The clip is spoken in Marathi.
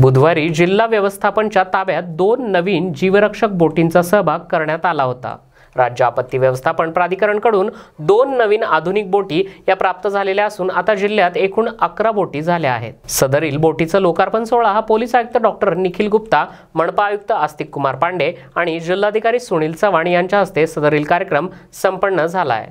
बुधवारी जिल्हा व्यवस्थापनच्या ताब्यात दोन नवीन जीवरक्षक बोटींचा सहभाग करण्यात आला होता राज्य आपत्ती व्यवस्थापन प्राधिकरणकडून दोन नवीन आधुनिक बोटी या प्राप्त झालेल्या असून आता जिल्ह्यात एकूण अकरा बोटी झाल्या आहेत सदरील बोटीचा लोकार्पण सोहळा हा पोलीस आयुक्त डॉक्टर निखिल गुप्ता मनपा आयुक्त आस्तिक कुमार पांडे आणि जिल्हाधिकारी सुनील चव्हाण यांच्या हस्ते सदरील कार्यक्रम संपन्न झाला आहे